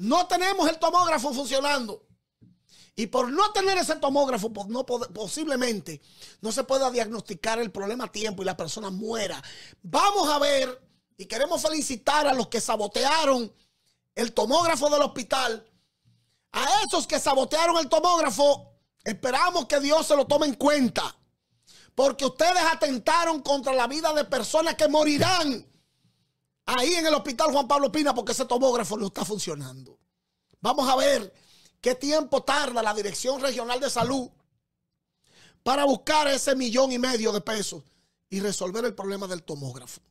No tenemos el tomógrafo funcionando. Y por no tener ese tomógrafo, no, posiblemente no se pueda diagnosticar el problema a tiempo y la persona muera. Vamos a ver y queremos felicitar a los que sabotearon el tomógrafo del hospital. A esos que sabotearon el tomógrafo, esperamos que Dios se lo tome en cuenta. Porque ustedes atentaron contra la vida de personas que morirán ahí en el hospital Juan Pablo Pina porque ese tomógrafo no está funcionando. Vamos a ver qué tiempo tarda la Dirección Regional de Salud para buscar ese millón y medio de pesos y resolver el problema del tomógrafo.